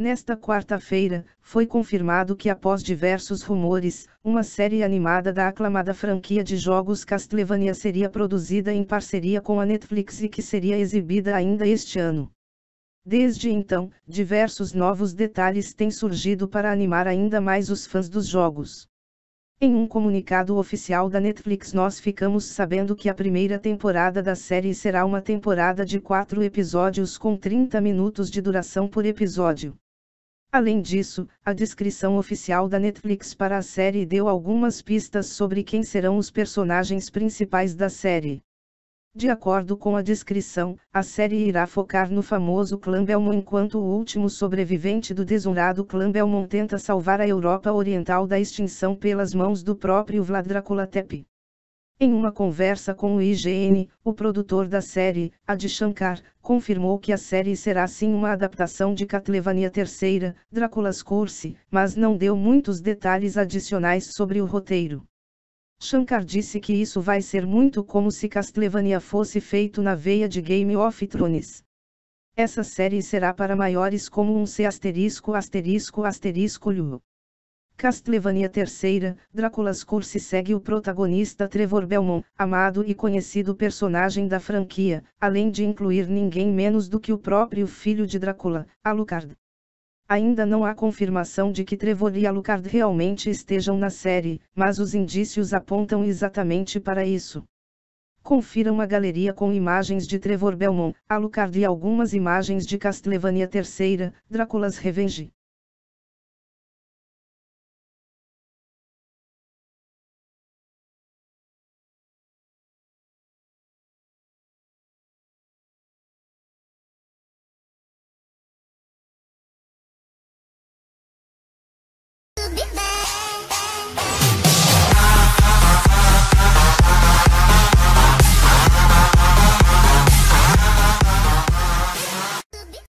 Nesta quarta-feira, foi confirmado que após diversos rumores, uma série animada da aclamada franquia de jogos Castlevania seria produzida em parceria com a Netflix e que seria exibida ainda este ano. Desde então, diversos novos detalhes têm surgido para animar ainda mais os fãs dos jogos. Em um comunicado oficial da Netflix, nós ficamos sabendo que a primeira temporada da série será uma temporada de quatro episódios com 30 minutos de duração por episódio. Além disso, a descrição oficial da Netflix para a série deu algumas pistas sobre quem serão os personagens principais da série. De acordo com a descrição, a série irá focar no famoso clã Belmont enquanto o último sobrevivente do desonrado clã Belmont tenta salvar a Europa Oriental da extinção pelas mãos do próprio Vlad Dracula Tepe. Em uma conversa com o IGN, o produtor da série, Adi Shankar, confirmou que a série será sim uma adaptação de Catlevania III, Drácula's Curse, mas não deu muitos detalhes adicionais sobre o roteiro. Shankar disse que isso vai ser muito como se Castlevania fosse feito na veia de Game of Thrones. Essa série será para maiores como um C asterisco asterisco asterisco Castlevania III, Drácula's Curse segue o protagonista Trevor Belmont, amado e conhecido personagem da franquia, além de incluir ninguém menos do que o próprio filho de Drácula, Alucard. Ainda não há confirmação de que Trevor e Alucard realmente estejam na série, mas os indícios apontam exatamente para isso. Confiram a galeria com imagens de Trevor Belmont, Alucard e algumas imagens de Castlevania III, Drácula's Revenge.